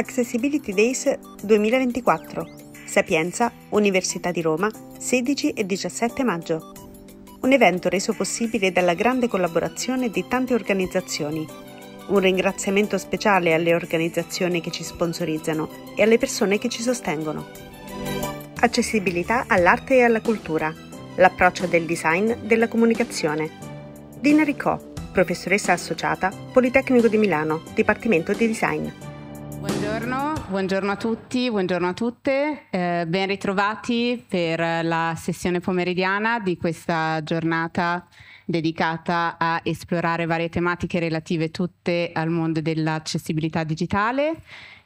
Accessibility Days 2024, Sapienza, Università di Roma, 16 e 17 maggio. Un evento reso possibile dalla grande collaborazione di tante organizzazioni. Un ringraziamento speciale alle organizzazioni che ci sponsorizzano e alle persone che ci sostengono. Accessibilità all'arte e alla cultura. L'approccio del design della comunicazione. Dina Ricò, professoressa associata, Politecnico di Milano, Dipartimento di Design. Buongiorno, buongiorno, a tutti, buongiorno a tutte, eh, ben ritrovati per la sessione pomeridiana di questa giornata dedicata a esplorare varie tematiche relative tutte al mondo dell'accessibilità digitale.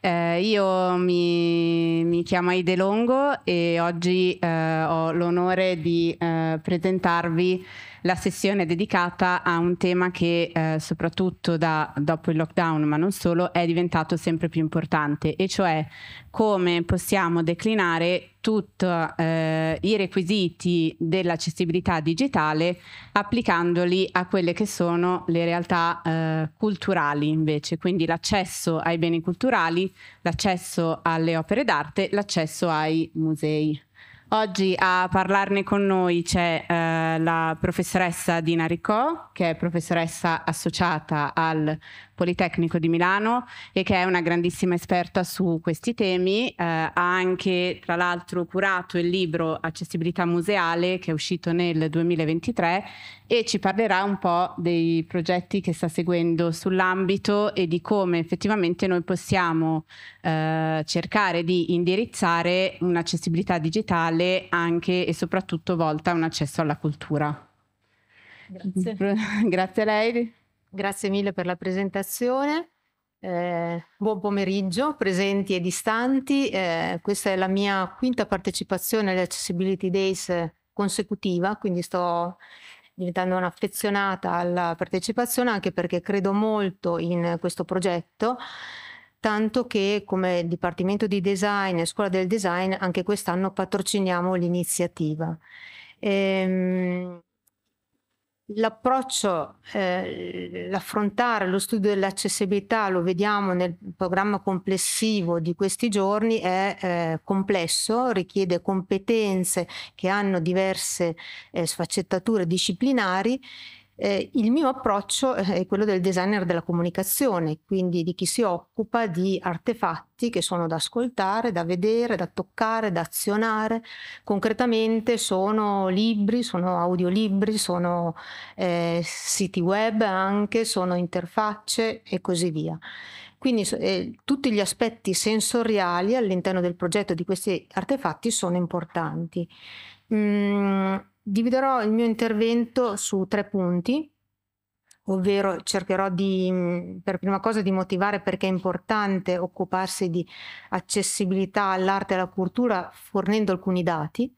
Eh, io mi, mi, chiamo Aide Longo e oggi eh, ho l'onore di eh, presentarvi la sessione è dedicata a un tema che eh, soprattutto da, dopo il lockdown, ma non solo, è diventato sempre più importante, e cioè come possiamo declinare tutti eh, i requisiti dell'accessibilità digitale applicandoli a quelle che sono le realtà eh, culturali invece, quindi l'accesso ai beni culturali, l'accesso alle opere d'arte, l'accesso ai musei. Oggi a parlarne con noi c'è eh, la professoressa Dina Ricò, che è professoressa associata al Politecnico di Milano e che è una grandissima esperta su questi temi. Eh, ha anche, tra l'altro, curato il libro Accessibilità museale che è uscito nel 2023 e ci parlerà un po' dei progetti che sta seguendo sull'ambito e di come effettivamente noi possiamo eh, cercare di indirizzare un'accessibilità digitale anche e soprattutto volta a un accesso alla cultura. Grazie. Grazie a lei. Grazie mille per la presentazione. Eh, buon pomeriggio, presenti e distanti. Eh, questa è la mia quinta partecipazione alle Accessibility Days consecutiva, quindi sto diventando un'affezionata alla partecipazione anche perché credo molto in questo progetto, tanto che come Dipartimento di Design e Scuola del Design anche quest'anno patrociniamo l'iniziativa. Ehm, L'approccio, eh, l'affrontare lo studio dell'accessibilità, lo vediamo nel programma complessivo di questi giorni, è eh, complesso, richiede competenze che hanno diverse eh, sfaccettature disciplinari eh, il mio approccio eh, è quello del designer della comunicazione, quindi di chi si occupa di artefatti che sono da ascoltare, da vedere, da toccare, da azionare. Concretamente sono libri, sono audiolibri, sono eh, siti web anche, sono interfacce e così via. Quindi eh, tutti gli aspetti sensoriali all'interno del progetto di questi artefatti sono importanti. Mm, dividerò il mio intervento su tre punti, ovvero cercherò di, mm, per prima cosa di motivare perché è importante occuparsi di accessibilità all'arte e alla cultura fornendo alcuni dati.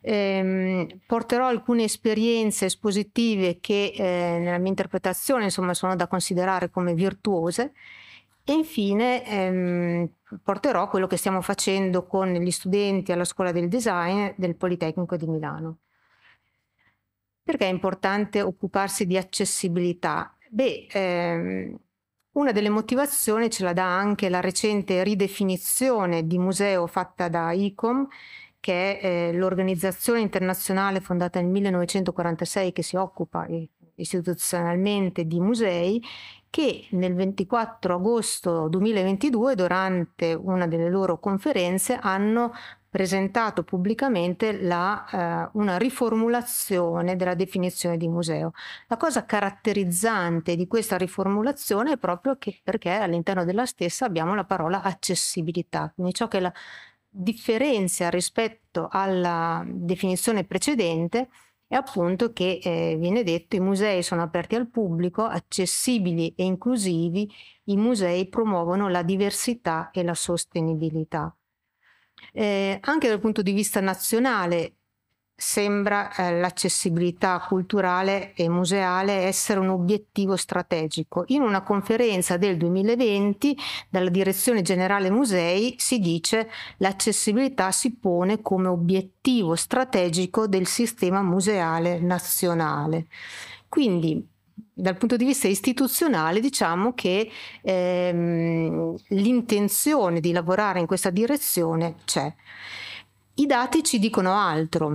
Eh, porterò alcune esperienze espositive che eh, nella mia interpretazione insomma, sono da considerare come virtuose e infine ehm, porterò quello che stiamo facendo con gli studenti alla Scuola del Design del Politecnico di Milano. Perché è importante occuparsi di accessibilità? Beh, ehm, una delle motivazioni ce la dà anche la recente ridefinizione di museo fatta da ICOM, che è eh, l'organizzazione internazionale fondata nel 1946 che si occupa istituzionalmente di musei, che nel 24 agosto 2022, durante una delle loro conferenze, hanno presentato pubblicamente la, eh, una riformulazione della definizione di museo. La cosa caratterizzante di questa riformulazione è proprio che, perché all'interno della stessa abbiamo la parola accessibilità, quindi ciò che la differenzia rispetto alla definizione precedente è appunto che eh, viene detto i musei sono aperti al pubblico, accessibili e inclusivi, i musei promuovono la diversità e la sostenibilità. Eh, anche dal punto di vista nazionale sembra eh, l'accessibilità culturale e museale essere un obiettivo strategico. In una conferenza del 2020 dalla Direzione Generale Musei si dice l'accessibilità si pone come obiettivo strategico del sistema museale nazionale. Quindi dal punto di vista istituzionale diciamo che ehm, l'intenzione di lavorare in questa direzione c'è. I dati ci dicono altro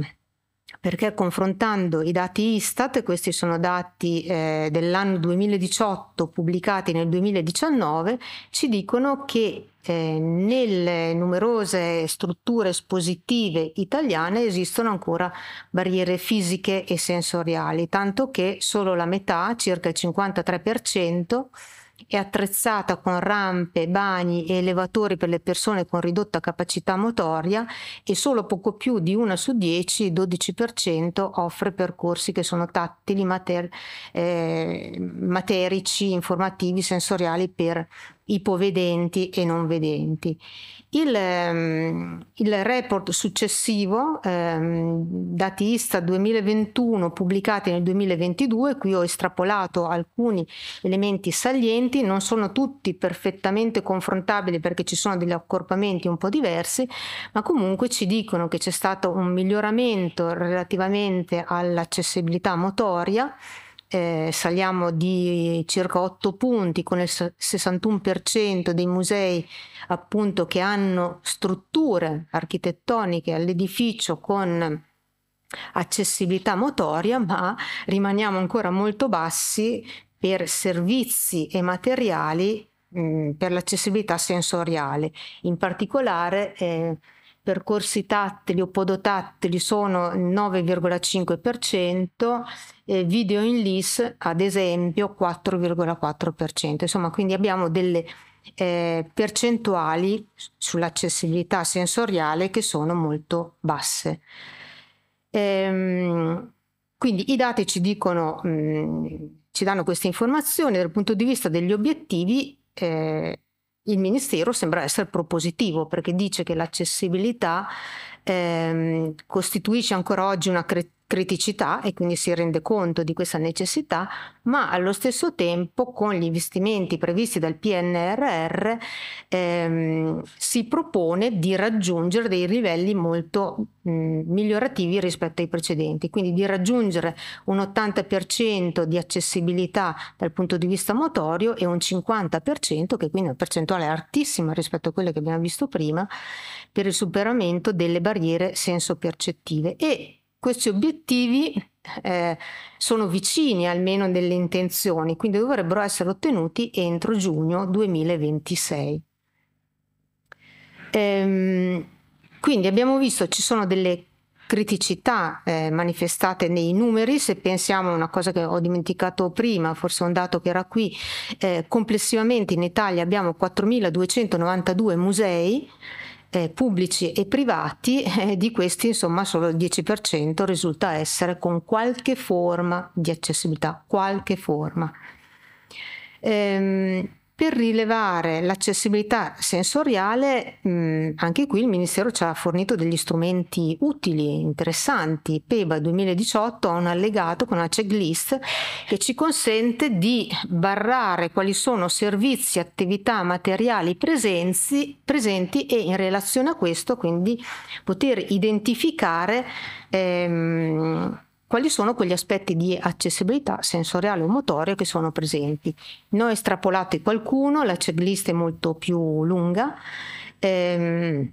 perché confrontando i dati Istat, questi sono dati eh, dell'anno 2018 pubblicati nel 2019, ci dicono che eh, nelle numerose strutture espositive italiane esistono ancora barriere fisiche e sensoriali, tanto che solo la metà, circa il 53%, è attrezzata con rampe, bagni e elevatori per le persone con ridotta capacità motoria e solo poco più di una su 10, 12% offre percorsi che sono tattili, mater, eh, materici, informativi, sensoriali per ipovedenti e non vedenti. Il, ehm, il, report successivo, ehm, dati ISTA 2021, pubblicati nel 2022, qui ho estrapolato alcuni elementi salienti, non sono tutti perfettamente confrontabili perché ci sono degli accorpamenti un po' diversi, ma comunque ci dicono che c'è stato un miglioramento relativamente all'accessibilità motoria, eh, saliamo di circa 8 punti con il 61% dei musei appunto che hanno strutture architettoniche all'edificio con accessibilità motoria, ma rimaniamo ancora molto bassi per servizi e materiali mh, per l'accessibilità sensoriale. In particolare eh, percorsi tattili o podotattili sono il 9,5%, e eh, video in LIS ad esempio 4,4%. Insomma, quindi abbiamo delle eh, percentuali sull'accessibilità sensoriale che sono molto basse. Ehm, quindi i dati ci dicono, mh, mm, ci danno queste informazioni dal punto di vista degli obiettivi. Eh, il Ministero sembra essere propositivo perché dice che l'accessibilità ehm, costituisce ancora oggi una, cre- criticità e quindi si rende conto di questa necessità, ma allo stesso tempo con gli investimenti previsti dal PNRR ehm, si propone di raggiungere dei livelli molto mh, migliorativi rispetto ai precedenti, quindi di raggiungere un 80% di accessibilità dal punto di vista motorio e un 50%, che quindi è una percentuale altissima rispetto a quelle che abbiamo visto prima, per il superamento delle barriere senso-percettive e questi obiettivi eh, sono vicini almeno delle intenzioni, quindi dovrebbero essere ottenuti entro giugno 2026. Ehm, quindi abbiamo visto ci sono delle criticità eh, manifestate nei numeri, se pensiamo a una cosa che ho dimenticato prima, forse un dato che era qui, eh, complessivamente in Italia abbiamo 4.292 musei, eh, pubblici e privati, eh, di questi insomma solo il 10% risulta essere con qualche forma di accessibilità, qualche forma. Ehm, per rilevare l'accessibilità sensoriale, mh, anche qui il Ministero ci ha fornito degli strumenti utili, interessanti. PEBA 2018 ha un allegato con una checklist che ci consente di barrare quali sono servizi, attività, materiali presenzi, presenti e in relazione a questo quindi poter identificare ehm, quali sono quegli aspetti di accessibilità sensoriale o motoria che sono presenti. Noi estrapolate qualcuno, la checklist è molto più lunga. Ehm,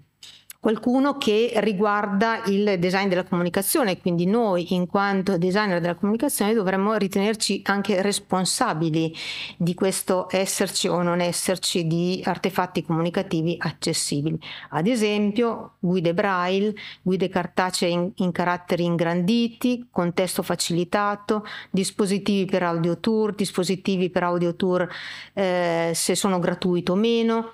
qualcuno che riguarda il design della comunicazione, quindi noi in quanto designer della comunicazione dovremmo ritenerci anche responsabili di questo esserci o non esserci di artefatti comunicativi accessibili. Ad esempio guide braille, guide cartacee in, in caratteri ingranditi, contesto facilitato, dispositivi per audio tour, dispositivi per audio tour eh, se sono gratuiti o meno.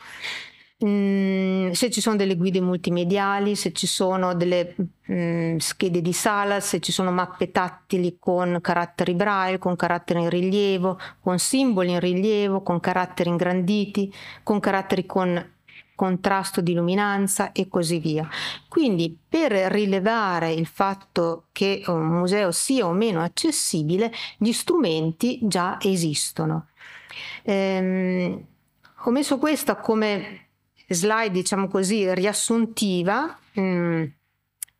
Mm, se ci sono delle guide multimediali, se ci sono delle mm, schede di sala, se ci sono mappe tattili con caratteri braille, con caratteri in rilievo, con simboli in rilievo, con caratteri ingranditi, con caratteri con contrasto di luminanza e così via. Quindi per rilevare il fatto che un museo sia o meno accessibile, gli strumenti già esistono. Ehm, ho messo questa come slide, diciamo così, riassuntiva. Mh, mm,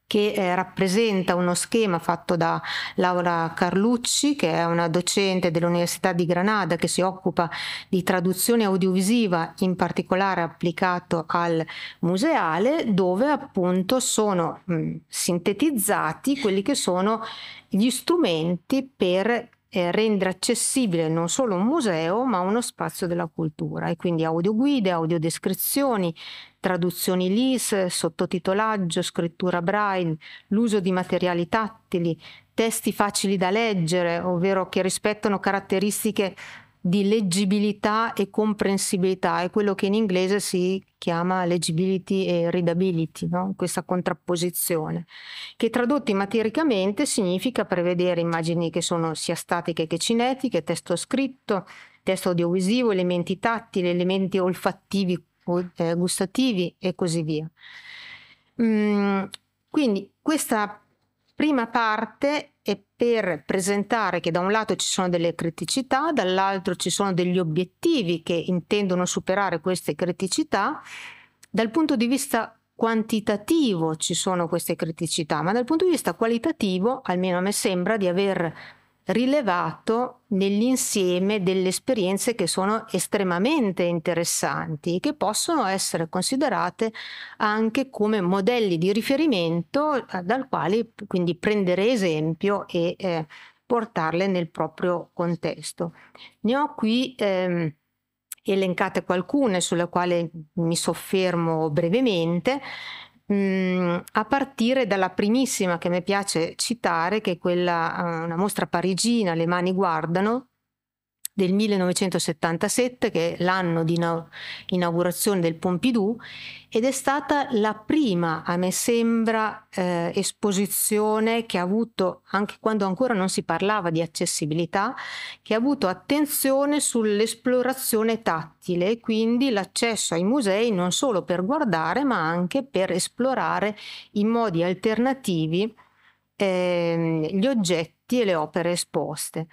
che eh, rappresenta uno schema fatto da Laura Carlucci, che è una docente dell'Università di Granada che si occupa di traduzione audiovisiva, in particolare applicato al museale, dove appunto sono mh, mm, sintetizzati quelli che sono gli strumenti per eh, rendere accessibile non solo un museo, ma uno spazio della cultura e quindi audioguide, audiodescrizioni, traduzioni LIS, sottotitolaggio, scrittura braille, l'uso di materiali tattili, testi facili da leggere, ovvero che rispettano caratteristiche di leggibilità e comprensibilità, è quello che in inglese si chiama legibility e readability, no? questa contrapposizione, che tradotti matericamente significa prevedere immagini che sono sia statiche che cinetiche, testo scritto, testo audiovisivo, elementi tattili, elementi olfattivi, eh, gustativi e così via. Mm, quindi questa prima parte è per presentare che da un lato ci sono delle criticità, dall'altro ci sono degli obiettivi che intendono superare queste criticità. Dal punto di vista quantitativo ci sono queste criticità, ma dal punto di vista qualitativo, almeno a me sembra di aver rilevato nell'insieme delle esperienze che sono estremamente interessanti che possono essere considerate anche come modelli di riferimento eh, dal quale quindi prendere esempio e eh, portarle nel proprio contesto. Ne ho qui ehm, elencate alcune sulle quali mi soffermo brevemente. Mm, a partire dalla primissima che mi piace citare, che è quella, eh, una mostra parigina, Le mani guardano, del 1977, che è l'anno di inaugurazione del Pompidou, ed è stata la prima, a me sembra, eh, esposizione che ha avuto, anche quando ancora non si parlava di accessibilità, che ha avuto attenzione sull'esplorazione tattile e quindi l'accesso ai musei non solo per guardare, ma anche per esplorare in modi alternativi ehm, gli oggetti e le opere esposte.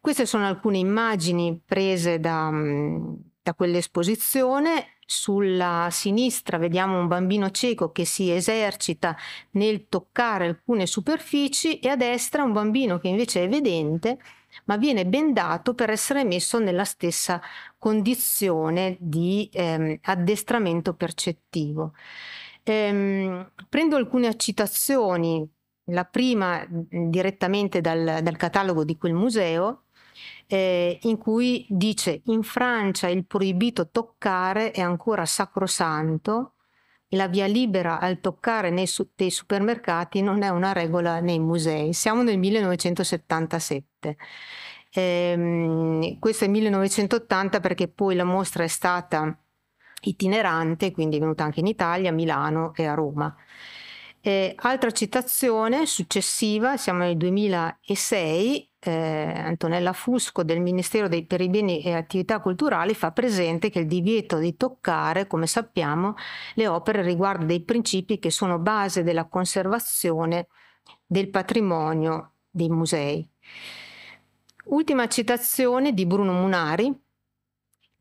Queste sono alcune immagini prese da, mm, da quell'esposizione sulla sinistra vediamo un bambino cieco che si esercita nel toccare alcune superfici e a destra un bambino che invece è vedente ma viene bendato per essere messo nella stessa condizione di ehm, addestramento percettivo. Ehm, prendo alcune citazioni la prima direttamente dal, dal catalogo di quel museo, eh, in cui dice in Francia il proibito toccare è ancora sacrosanto, la via libera al toccare nei, su- dei supermercati non è una regola nei musei. Siamo nel 1977. Ehm, questo è 1980 perché poi la mostra è stata itinerante, quindi è venuta anche in Italia, a Milano e a Roma. Eh, altra citazione successiva, siamo nel 2006, eh, Antonella Fusco del Ministero dei, per i Beni e Attività Culturali fa presente che il divieto di toccare, come sappiamo, le opere riguarda dei principi che sono base della conservazione del patrimonio dei musei. Ultima citazione di Bruno Munari,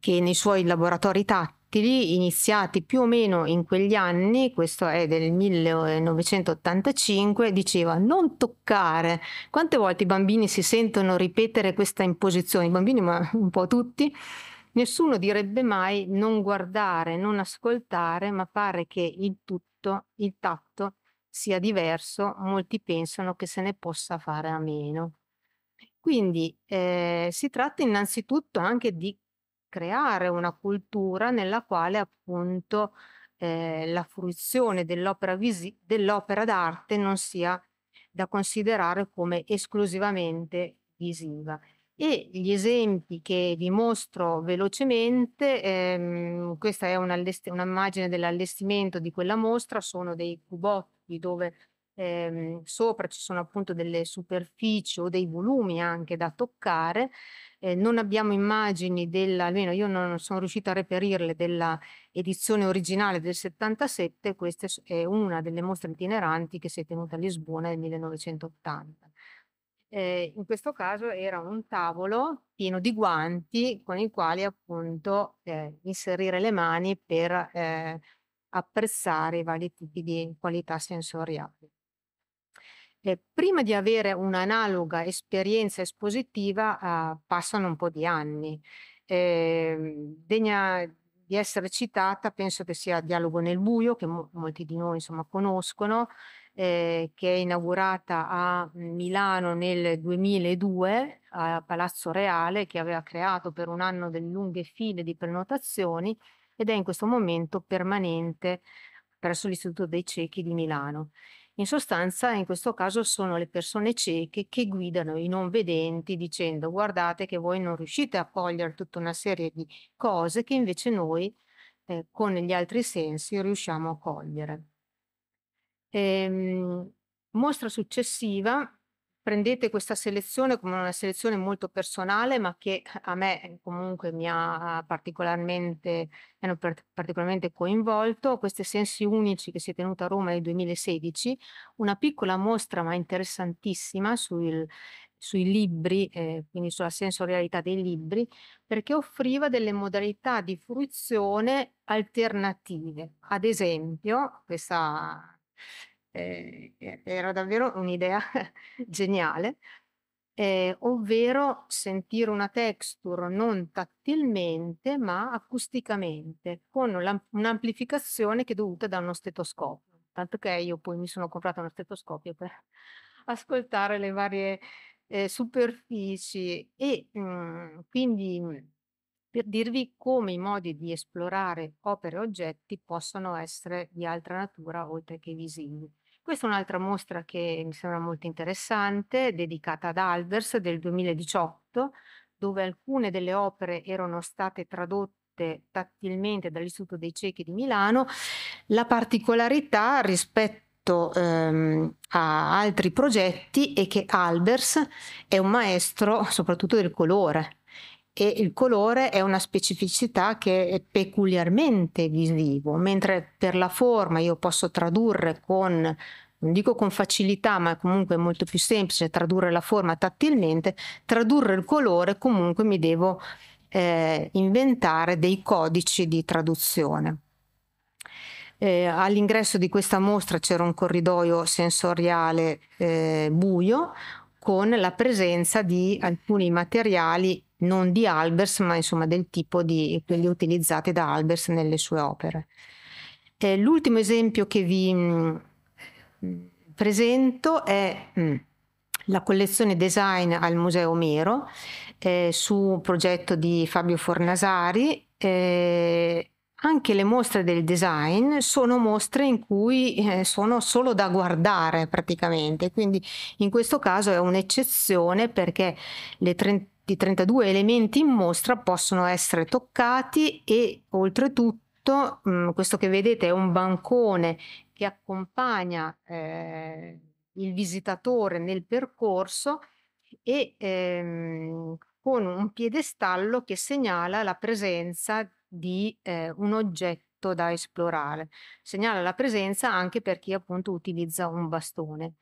che nei suoi laboratori tattici attivi iniziati più o meno in quegli anni, questo è del 1985, diceva non toccare. Quante volte i bambini si sentono ripetere questa imposizione? I bambini, ma un po' tutti. Nessuno direbbe mai non guardare, non ascoltare, ma pare che il tutto, il tatto sia diverso, molti pensano che se ne possa fare a meno. Quindi eh, si tratta innanzitutto anche di creare una cultura nella quale appunto eh, la fruizione dell'opera, visi- dell'opera d'arte non sia da considerare come esclusivamente visiva. E gli esempi che vi mostro velocemente, ehm, questa è un'immagine dell'allestimento di quella mostra, sono dei cubotti dove ehm, sopra ci sono appunto delle superfici o dei volumi anche da toccare, eh, non abbiamo immagini della, almeno io non sono riuscita a reperirle, della edizione originale del 77, questa è una delle mostre itineranti che si è tenuta a Lisbona nel 1980. Eh, in questo caso era un tavolo pieno di guanti con i quali appunto eh, inserire le mani per eh, apprezzare i vari tipi di qualità sensoriali eh, prima di avere un'analoga esperienza espositiva eh, passano un po' di anni. Ehm, degna di essere citata penso che sia Dialogo nel buio, che mo- molti di noi insomma, conoscono, eh, che è inaugurata a Milano nel 2002 a Palazzo Reale, che aveva creato per un anno delle lunghe file di prenotazioni ed è in questo momento permanente presso l'Istituto dei Ciechi di Milano. In sostanza, in questo caso sono le persone cieche che guidano i non vedenti dicendo guardate che voi non riuscite a cogliere tutta una serie di cose che invece noi eh, con gli altri sensi riusciamo a cogliere. Ehm, mostra successiva prendete questa selezione come una selezione molto personale, ma che a me comunque mi ha particolarmente, hanno particolarmente coinvolto, questi sensi unici che si è tenuta a Roma nel 2016, una piccola mostra ma interessantissima sul, sui libri, eh, quindi sulla sensorialità dei libri, perché offriva delle modalità di fruizione alternative. Ad esempio, questa eh, eh, era davvero un'idea geniale, eh, ovvero sentire una texture non tattilmente ma acusticamente, con un'amplificazione che è dovuta da uno stetoscopio. Tanto che io poi mi sono comprata uno stetoscopio per ascoltare le varie eh, superfici e mh, mm, quindi mm, per dirvi come i modi di esplorare opere e oggetti possono essere di altra natura oltre che visivi. Questa è un'altra mostra che mi sembra molto interessante, dedicata ad Albers del 2018, dove alcune delle opere erano state tradotte tattilmente dall'Istituto dei Ciechi di Milano. La particolarità rispetto ehm, a altri progetti è che Albers è un maestro soprattutto del colore, e il colore è una specificità che è peculiarmente visivo, mentre per la forma io posso tradurre con non dico con facilità, ma comunque è molto più semplice tradurre la forma tattilmente, tradurre il colore comunque mi devo eh, inventare dei codici di traduzione. Eh, all'ingresso di questa mostra c'era un corridoio sensoriale eh, buio con la presenza di alcuni materiali non di Albers, ma insomma del tipo di quelli utilizzati da Albers nelle sue opere. Eh, l'ultimo esempio che vi mm, presento è mm, la collezione design al Museo Omero eh, su un progetto di Fabio Fornasari. Eh, anche le mostre del design sono mostre in cui eh, sono solo da guardare praticamente, quindi in questo caso è un'eccezione perché le 30 32 elementi in mostra possono essere toccati e oltretutto mm, questo che vedete è un bancone che accompagna eh, il visitatore nel percorso e ehm, con un piedestallo che segnala la presenza di di eh, un oggetto da esplorare. Segnala la presenza anche per chi appunto utilizza un bastone.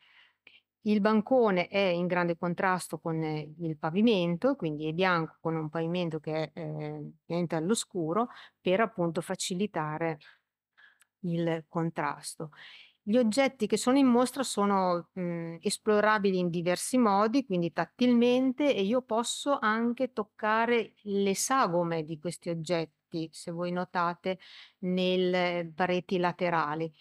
Il bancone è in grande contrasto con eh, il pavimento, quindi è bianco con un pavimento che è eh, all'oscuro per appunto facilitare il contrasto. Gli oggetti che sono in mostra sono mh, mhmm, esplorabili in diversi modi, quindi tattilmente, e io posso anche toccare le sagome di questi oggetti piatti, se voi notate, nelle eh, pareti laterali,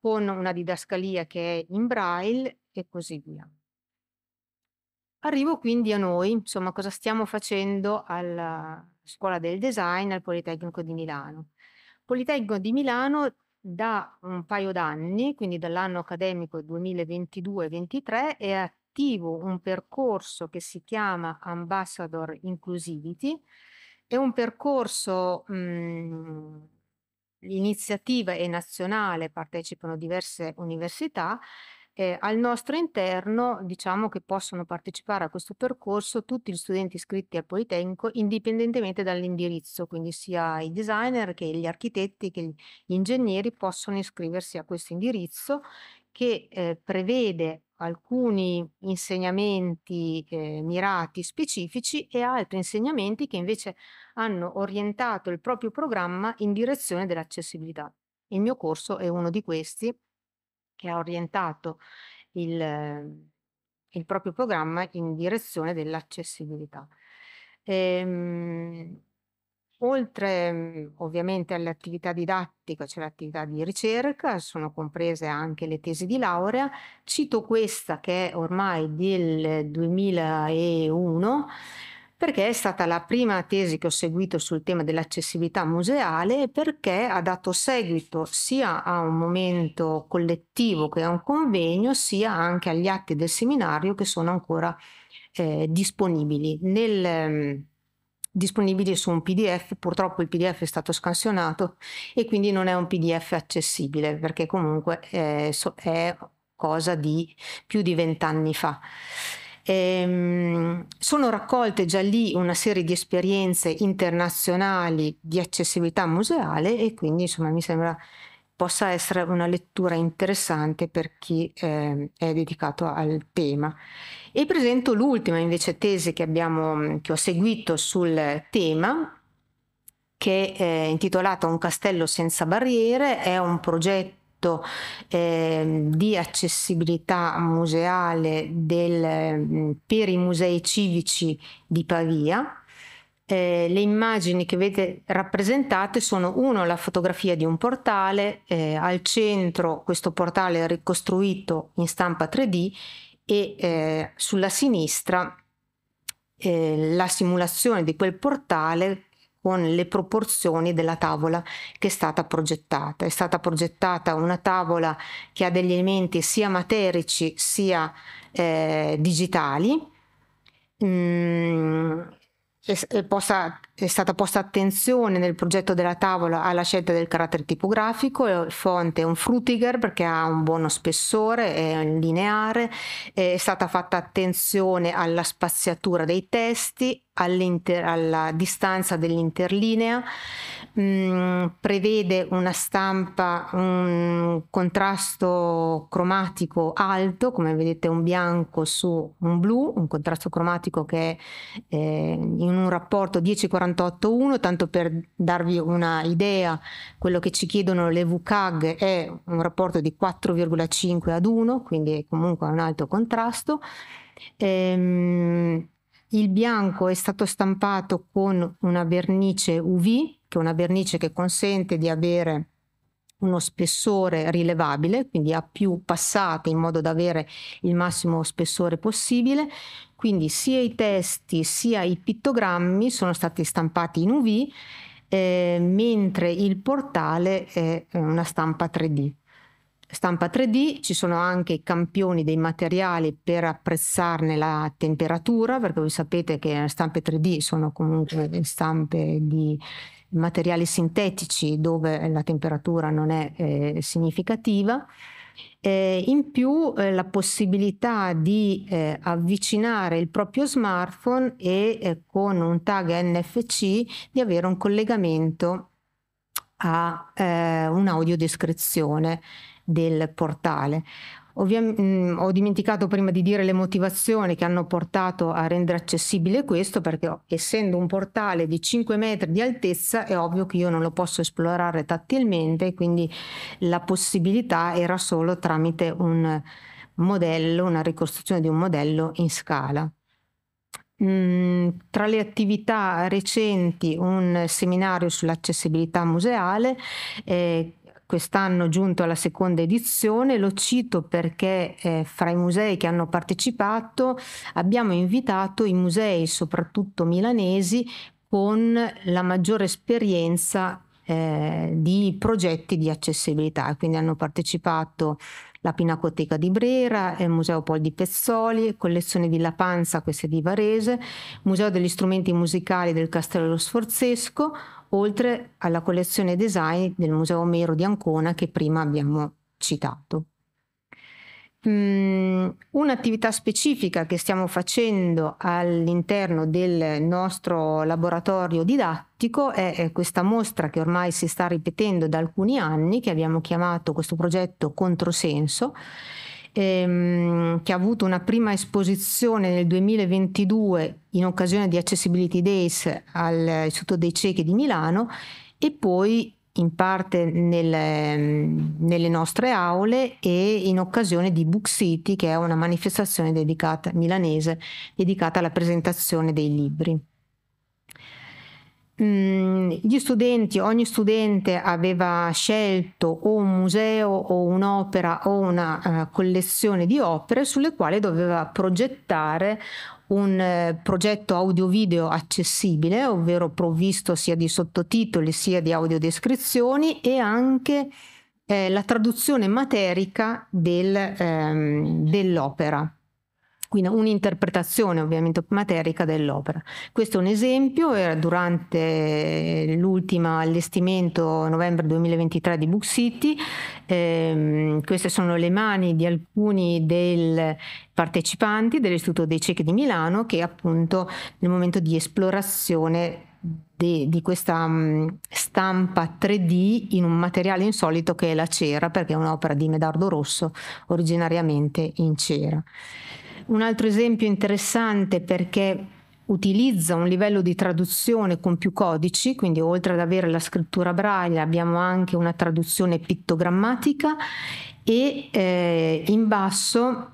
con una didascalia che è in braille e così via. Arrivo quindi a noi, insomma, cosa stiamo facendo alla Scuola del Design al Politecnico di Milano. Politecnico di Milano da un paio d'anni, quindi dall'anno accademico 2022-23, è attivo un percorso che si chiama Ambassador Inclusivity, è un percorso mh, mhmm, l'iniziativa è nazionale, partecipano diverse università. Eh, al nostro interno diciamo che possono partecipare a questo percorso tutti gli studenti iscritti al Politecnico indipendentemente dall'indirizzo, quindi sia i designer che gli architetti che gli ingegneri possono iscriversi a questo indirizzo che eh, prevede alcuni insegnamenti eh, mirati specifici e altri insegnamenti che invece hanno orientato il proprio programma in direzione dell'accessibilità. Il mio corso è uno di questi che ha orientato il, il proprio programma in direzione dell'accessibilità. Ehm, Oltre mhmm, ovviamente all'attività didattica, cioè l'attività di ricerca, sono comprese anche le tesi di laurea. Cito questa che è ormai del 2001 perché è stata la prima tesi che ho seguito sul tema dell'accessibilità museale e perché ha dato seguito sia a un momento collettivo che a un convegno, sia anche agli atti del seminario che sono ancora eh, disponibili. Nel, mhmm, disponibili su un PDF, purtroppo il PDF è stato scansionato e quindi non è un PDF accessibile perché comunque è, eh, è cosa di più di vent'anni fa. Ehm, sono raccolte già lì una serie di esperienze internazionali di accessibilità museale e quindi insomma mi sembra possa essere una lettura interessante per chi eh, è dedicato al tema. E presento l'ultima invece tesi che, abbiamo, che ho seguito sul tema, che è eh, intitolata Un castello senza barriere, è un progetto ehm, di accessibilità museale del, mm, per i musei civici di Pavia eh, le immagini che vedete rappresentate sono uno la fotografia di un portale, eh, al centro questo portale è ricostruito in stampa 3D e eh, sulla sinistra eh, la simulazione di quel portale con le proporzioni della tavola che è stata progettata. È stata progettata una tavola che ha degli elementi sia materici sia eh, digitali. Mm, è, posta, è, stata posta attenzione nel progetto della tavola alla scelta del carattere tipografico, il fonte è un Frutiger perché ha un buono spessore, è lineare, è stata fatta attenzione alla spaziatura dei testi, alla distanza dell'interlinea, Mm, prevede una stampa, un contrasto cromatico alto, come vedete un bianco su un blu, un contrasto cromatico che è eh, in un rapporto 10-48-1, tanto per darvi una idea, quello che ci chiedono le VCAG è un rapporto di 4,5 ad 1, quindi comunque un alto contrasto. Ehm, il bianco è stato stampato con una vernice UV che è una vernice che consente di avere uno spessore rilevabile, quindi a più passate in modo da avere il massimo spessore possibile. Quindi sia i testi sia i pittogrammi sono stati stampati in UV, eh, mentre il portale è eh, una stampa 3D. Stampa 3D, ci sono anche i campioni dei materiali per apprezzarne la temperatura, perché voi sapete che le stampe 3D sono comunque stampe di materiali sintetici dove la temperatura non è eh, significativa. Eh, in più eh, la possibilità di eh, avvicinare il proprio smartphone e eh, con un tag NFC di avere un collegamento a eh, un'audiodescrizione del portale. Ovviamente ho dimenticato prima di dire le motivazioni che hanno portato a rendere accessibile questo, perché essendo un portale di 5 metri di altezza è ovvio che io non lo posso esplorare tattilmente, quindi la possibilità era solo tramite un modello, una ricostruzione di un modello in scala. Mm, tra le attività recenti un seminario sull'accessibilità museale eh, quest'anno giunto alla seconda edizione, lo cito perché eh, fra i musei che hanno partecipato abbiamo invitato i musei, soprattutto milanesi, con la maggiore esperienza eh, di progetti di accessibilità, quindi hanno partecipato la Pinacoteca di Brera, il Museo Pol di Pezzoli, Collezione di La Panza, questa di Varese, Museo degli strumenti musicali del Castello Sforzesco, oltre alla collezione design del Museo Mero di Ancona che prima abbiamo citato. Mm, un'attività specifica che stiamo facendo all'interno del nostro laboratorio didattico è, è questa mostra che ormai si sta ripetendo da alcuni anni, che abbiamo chiamato questo progetto Controsenso, ehm, che ha avuto una prima esposizione nel 2022 in occasione di Accessibility Days all'Istituto dei Ciechi di Milano e poi in parte nelle, nelle, nostre aule e in occasione di Book City, che è una manifestazione dedicata, milanese dedicata alla presentazione dei libri. Mm, gli studenti, ogni studente aveva scelto o un museo o un'opera o una eh, collezione di opere sulle quali doveva progettare un eh, progetto audio-video accessibile, ovvero provvisto sia di sottotitoli sia di audiodescrizioni e anche eh, la traduzione materica del, ehm, dell'opera quindi un'interpretazione ovviamente materica dell'opera. Questo è un esempio, era durante l'ultimo allestimento novembre 2023 di Book City, eh, queste sono le mani di alcuni dei partecipanti dell'Istituto dei Ciechi di Milano che appunto nel momento di esplorazione di, di, questa mm, stampa 3D in un materiale insolito che è la cera, perché è un'opera di Medardo Rosso originariamente in cera. Un altro esempio interessante perché utilizza un livello di traduzione con più codici, quindi oltre ad avere la scrittura braille abbiamo anche una traduzione pittogrammatica e eh, in basso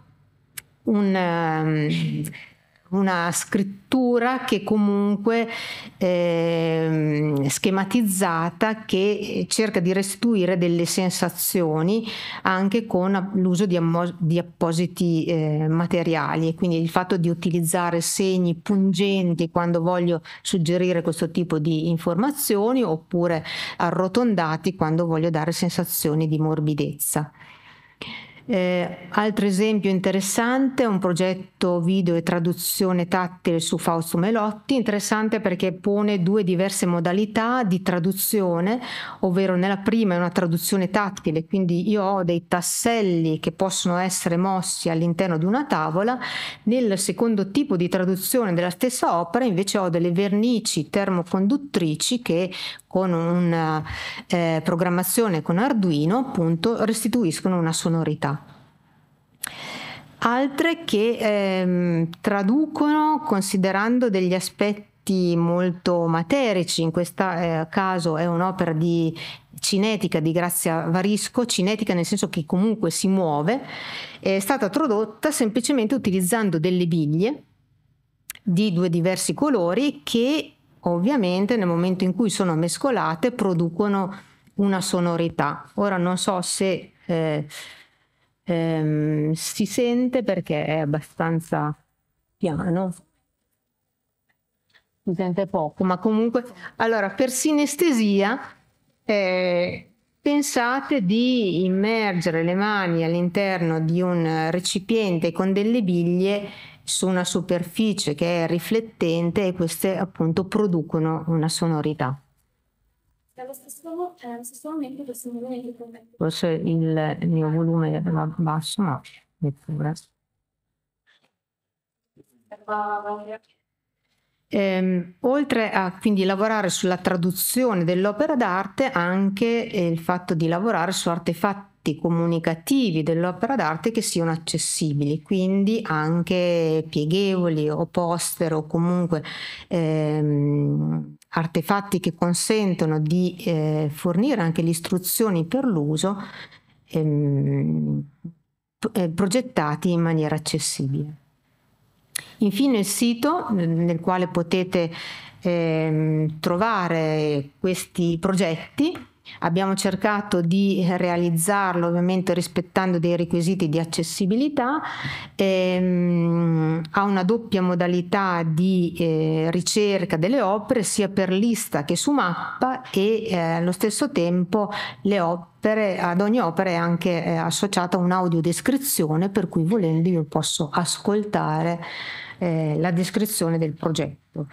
un... Um, una scrittura che comunque eh, schematizzata che cerca di restituire delle sensazioni anche con l'uso di, di, appositi eh, materiali e quindi il fatto di utilizzare segni pungenti quando voglio suggerire questo tipo di informazioni oppure arrotondati quando voglio dare sensazioni di morbidezza. Eh, altro esempio interessante è un progetto video e traduzione tattile su Fausto Melotti, interessante perché pone due diverse modalità di traduzione, ovvero nella prima è una traduzione tattile, quindi io ho dei tasselli che possono essere mossi all'interno di una tavola, nel secondo tipo di traduzione della stessa opera invece ho delle vernici termoconduttrici che con una eh, programmazione con Arduino appunto restituiscono una sonorità altre che ehm, traducono considerando degli aspetti molto materici, in questo eh, caso è un'opera di cinetica di Grazia Varisco, cinetica nel senso che comunque si muove, è stata tradotta semplicemente utilizzando delle biglie di due diversi colori che ovviamente nel momento in cui sono mescolate producono una sonorità. Ora non so se... Eh, ehm, si sente perché è abbastanza piano, si sente poco, ma comunque... Allora, per sinestesia eh, pensate di immergere le mani all'interno di un recipiente con delle biglie su una superficie che è riflettente e queste appunto producono una sonorità. Lo ehm, stesso, momento Forse il, mio volume è basso, ma neppure. Eh, oltre a quindi lavorare sulla traduzione dell'opera d'arte, anche eh, il fatto di lavorare su artefatti comunicativi dell'opera d'arte che siano accessibili, quindi anche pieghevoli o poster o comunque ehm, artefatti che consentono di eh, fornire anche le istruzioni per l'uso ehm, eh, progettati in maniera accessibile. Infine il sito nel quale potete ehm, trovare questi progetti Abbiamo cercato di realizzarlo ovviamente rispettando dei requisiti di accessibilità, ehm, ha una doppia modalità di eh, ricerca delle opere sia per lista che su mappa e eh, allo stesso tempo le opere, ad ogni opera è anche eh, associata un'audiodescrizione per cui volendo io posso ascoltare eh, la descrizione del progetto.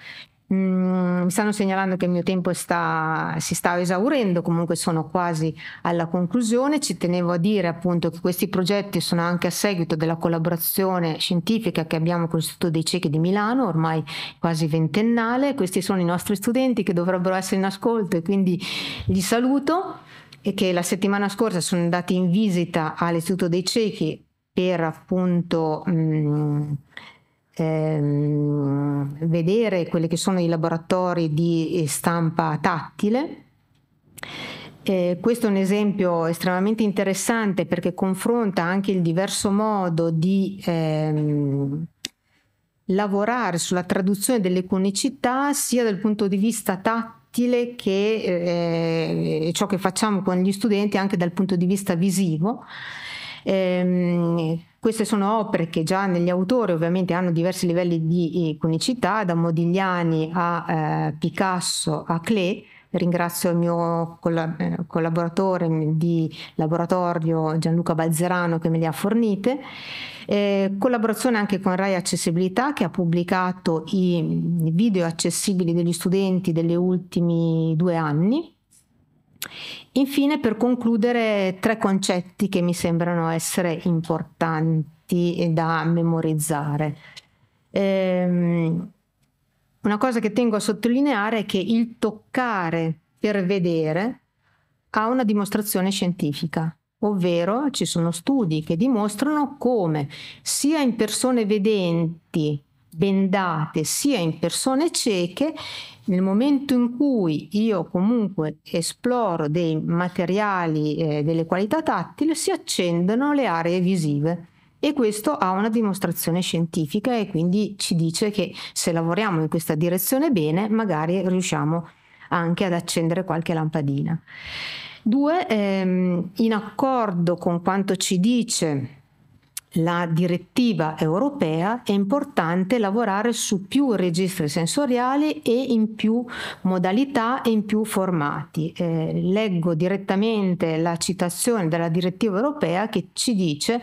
Mm, mi stanno segnalando che il mio tempo sta, si sta esaurendo, comunque sono quasi alla conclusione. Ci tenevo a dire appunto che questi progetti sono anche a seguito della collaborazione scientifica che abbiamo con l'Istituto dei Ciechi di Milano, ormai quasi ventennale. Questi sono i nostri studenti che dovrebbero essere in ascolto e quindi li saluto e che la settimana scorsa sono andati in visita all'Istituto dei Ciechi per appunto... Mm, ehm, vedere quelli che sono i laboratori di eh, stampa tattile. Eh, questo è un esempio estremamente interessante perché confronta anche il diverso modo di ehm, lavorare sulla traduzione delle conicità sia dal punto di vista tattile che eh, ciò che facciamo con gli studenti anche dal punto di vista visivo Ehm, queste sono opere che già negli autori ovviamente hanno diversi livelli di iconicità, eh, da Modigliani a eh, Picasso a Klee. Ringrazio il mio eh, collaboratore di laboratorio Gianluca Balzerano che me le ha fornite. Eh, collaborazione anche con Rai Accessibilità che ha pubblicato i video accessibili degli studenti degli ultimi due anni Infine, per concludere, tre concetti che mi sembrano essere importanti e da memorizzare. Ehm, una cosa che tengo a sottolineare è che il toccare per vedere ha una dimostrazione scientifica, ovvero ci sono studi che dimostrano come sia in persone vedenti bendate sia in persone cieche, nel momento in cui io comunque esploro dei materiali, eh, delle qualità tattile, si accendono le aree visive. E questo ha una dimostrazione scientifica e quindi ci dice che se lavoriamo in questa direzione bene, magari riusciamo anche ad accendere qualche lampadina. Due, ehm, in accordo con quanto ci dice la direttiva europea è importante lavorare su più registri sensoriali e in più modalità e in più formati. Eh, leggo direttamente la citazione della direttiva europea che ci dice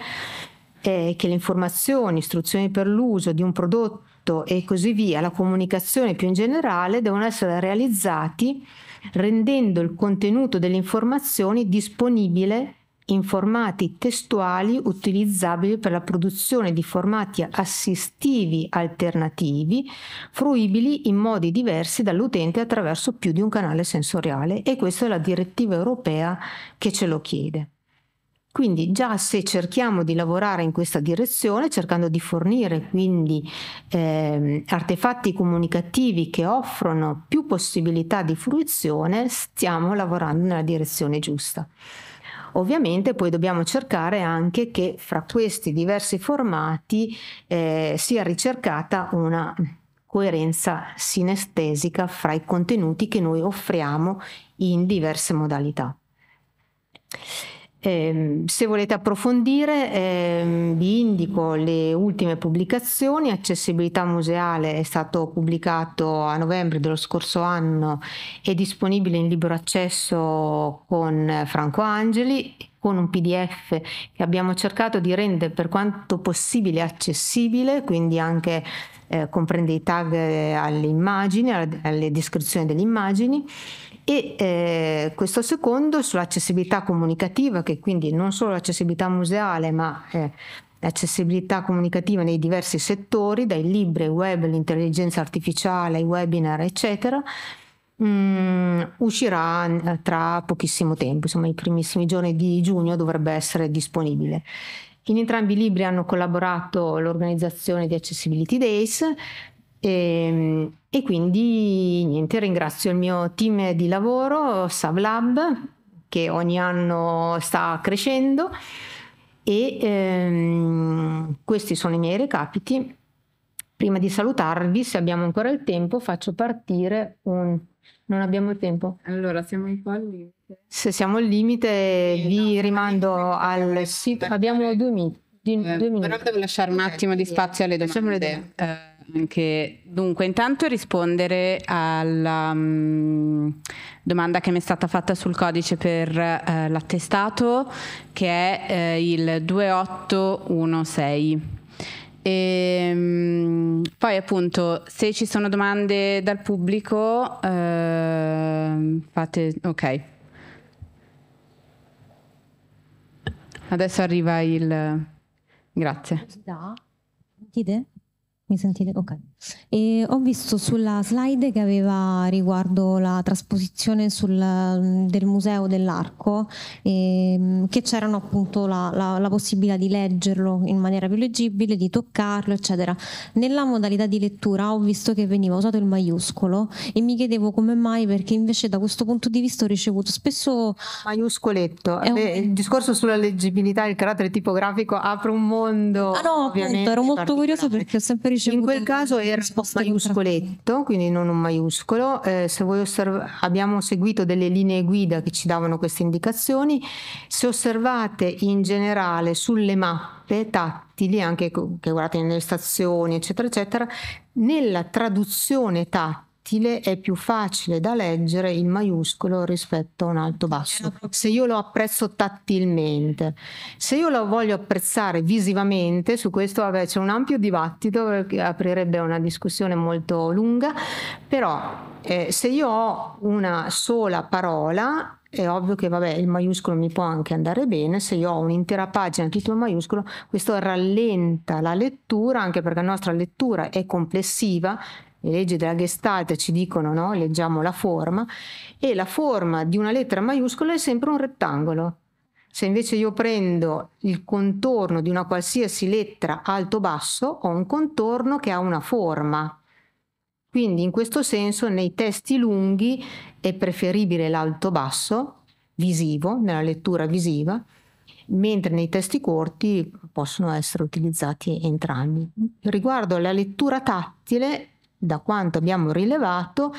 eh, che le informazioni, istruzioni per l'uso di un prodotto e così via, la comunicazione più in generale, devono essere realizzati rendendo il contenuto delle informazioni disponibile in formati testuali utilizzabili per la produzione di formati assistivi alternativi, fruibili in modi diversi dall'utente attraverso più di un canale sensoriale e questa è la direttiva europea che ce lo chiede. Quindi già se cerchiamo di lavorare in questa direzione, cercando di fornire quindi eh, artefatti comunicativi che offrono più possibilità di fruizione, stiamo lavorando nella direzione giusta. Ovviamente poi dobbiamo cercare anche che fra questi diversi formati eh, sia ricercata una coerenza sinestesica fra i contenuti che noi offriamo in diverse modalità. Ehm, se volete approfondire eh, vi indico le ultime pubblicazioni. Accessibilità museale è stato pubblicato a novembre dello scorso anno e disponibile in libero accesso con Franco Angeli con un PDF che abbiamo cercato di rendere per quanto possibile accessibile, quindi anche eh, comprende i tag alle immagini, alle descrizioni delle immagini e eh, questo secondo sull'accessibilità comunicativa che quindi non solo l'accessibilità museale ma eh, l'accessibilità comunicativa nei diversi settori dai libri, web, l'intelligenza artificiale, i webinar eccetera Mm, uscirà eh, tra pochissimo tempo, insomma i primissimi giorni di giugno dovrebbe essere disponibile. In entrambi i libri hanno collaborato l'organizzazione di Accessibility Days, e, ehm, e, quindi niente, ringrazio il mio team di lavoro, SavLab, che ogni anno sta crescendo e ehm, questi sono i miei recapiti. Prima di salutarvi, se abbiamo ancora il tempo, faccio partire un... Non abbiamo il tempo. Allora, siamo un po' al limite. Se siamo al limite, eh, vi no, rimando al sito. Abbiamo due, mi... due, eh, due minuti. Però devo lasciare un attimo di spazio alle domande anche. Dunque, intanto rispondere alla um, domanda che mi è stata fatta sul codice per uh, l'attestato, che è uh, il 2816. E, um, poi appunto se ci sono domande dal pubblico uh, fate ok adesso arriva il grazie. Da. Idee? Mis sentido, okay. E ho visto sulla slide che aveva riguardo la trasposizione sul, mm, del museo dell'arco ehm, che c'erano appunto la, la, la, possibilità di leggerlo in maniera più leggibile, di toccarlo, eccetera. Nella modalità di lettura ho visto che veniva usato il maiuscolo e mi chiedevo come mai, perché invece da questo punto di vista ho ricevuto spesso. Maiuscoletto. Un... Beh, il discorso sulla leggibilità e il carattere tipografico apre un mondo. Ah no, appunto, ero molto curiosa perché ho sempre ricevuto. In quel caso era sposta maiuscoletto, quindi non un maiuscolo. Eh, se voi osserv- abbiamo seguito delle linee guida che ci davano queste indicazioni. Se osservate in generale sulle mappe tattili, anche che guardate nelle stazioni, eccetera, eccetera, nella traduzione tattile tattile è più facile da leggere il maiuscolo rispetto a un alto basso, se io lo apprezzo tattilmente. Se io lo voglio apprezzare visivamente, su questo vabbè, c'è un ampio dibattito che aprirebbe una discussione molto lunga, però eh, se io ho una sola parola è ovvio che vabbè, il maiuscolo mi può anche andare bene, se io ho un'intera pagina titolo maiuscolo, questo rallenta la lettura anche perché la nostra lettura è complessiva le leggi della Gestalt ci dicono, no? leggiamo la forma, e la forma di una lettera maiuscola è sempre un rettangolo. Se invece io prendo il contorno di una qualsiasi lettera alto-basso, ho un contorno che ha una forma. Quindi in questo senso nei testi lunghi è preferibile l'alto-basso visivo, nella lettura visiva, mentre nei testi corti possono essere utilizzati entrambi. Riguardo alla lettura tattile, da quanto abbiamo rilevato,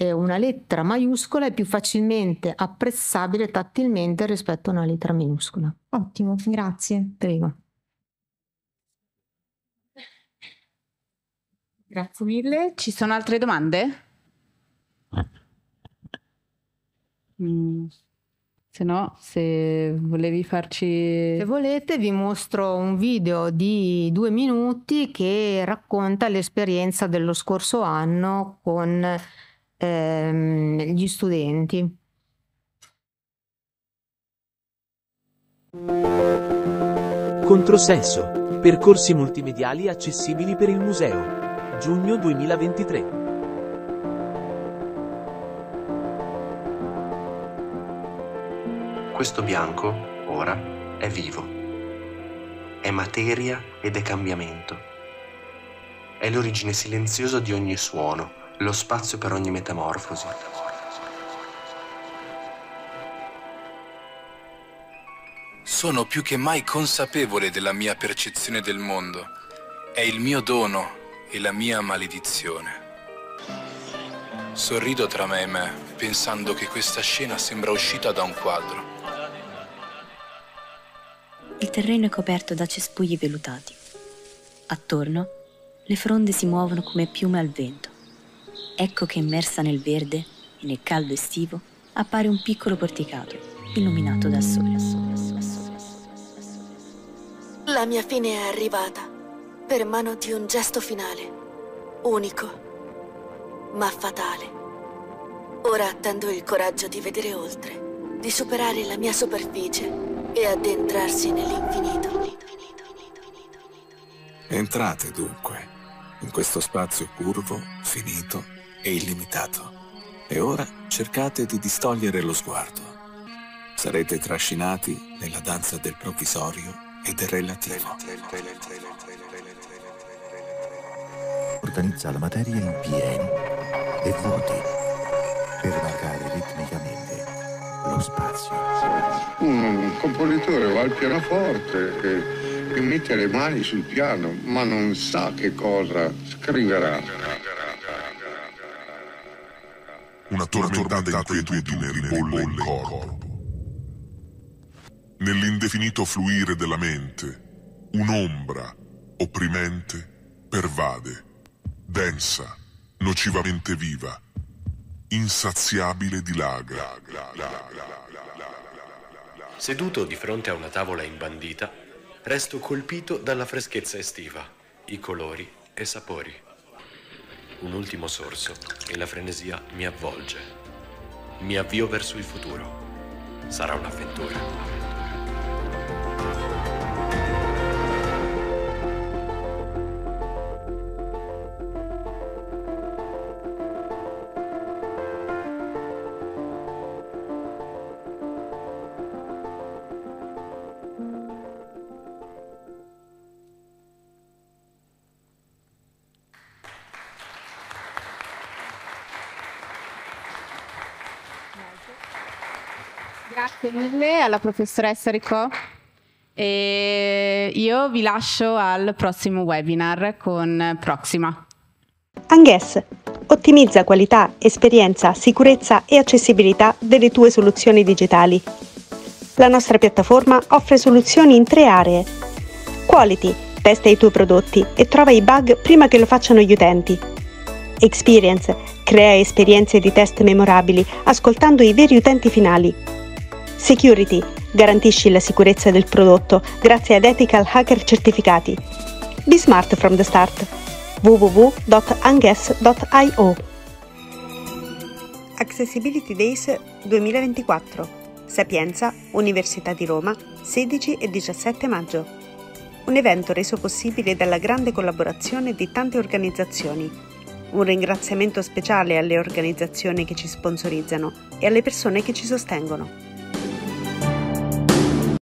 una lettera maiuscola è più facilmente apprezzabile tattilmente rispetto a una lettera minuscola. Ottimo, grazie. Prego. Grazie mille. Ci sono altre domande? Mm se no, se volevi farci... Se volete vi mostro un video di due minuti che racconta l'esperienza dello scorso anno con ehm, gli studenti. Controsenso. Percorsi multimediali accessibili per il museo. Giugno 2023. Questo bianco, ora, è vivo. È materia ed è cambiamento. È l'origine silenziosa di ogni suono, lo spazio per ogni metamorfosi. Sono più che mai consapevole della mia percezione del mondo. È il mio dono e la mia maledizione. Sorrido tra me e me, pensando che questa scena sembra uscita da un quadro. Il terreno è coperto da cespugli velutati. Attorno, le fronde si muovono come piume al vento. Ecco che immersa nel verde e nel caldo estivo appare un piccolo porticato illuminato dal sole. La mia fine è arrivata per mano di un gesto finale, unico ma fatale. Ora attendo il coraggio di vedere oltre, di superare la mia superficie e addentrarsi nell'infinito. Entrate dunque in questo spazio curvo, finito e illimitato. E ora cercate di distogliere lo sguardo. Sarete trascinati nella danza del provvisorio e del relativo. Organizza la materia in pieni e vuoti per vagare ritmicamente lo spazio. Un compositore va al pianoforte e, e mette le mani sul piano, ma non sa che cosa scriverà. Una tormentante inquietudine ribolle in corpo. Nell'indefinito fluire della mente, un'ombra opprimente pervade, densa, nocivamente viva insaziabile di dilaga. Seduto di fronte a una tavola imbandita, resto colpito dalla freschezza estiva, i colori e sapori. Un ultimo sorso e la frenesia mi avvolge. Mi avvio verso il futuro. Sarà un'avventura. Grazie mille alla professoressa Ricò. E io vi lascio al prossimo webinar con Proxima. Anghes ottimizza qualità, esperienza, sicurezza e accessibilità delle tue soluzioni digitali. La nostra piattaforma offre soluzioni in tre aree. Quality, testa i tuoi prodotti e trova i bug prima che lo facciano gli utenti. Experience, crea esperienze di test memorabili ascoltando i veri utenti finali Security. Garantisci la sicurezza del prodotto grazie ad ethical hacker certificati. Be smart from the start. www.anges.io Accessibility Days 2024. Sapienza, Università di Roma, 16 e 17 maggio. Un evento reso possibile dalla grande collaborazione di tante organizzazioni. Un ringraziamento speciale alle organizzazioni che ci sponsorizzano e alle persone che ci sostengono.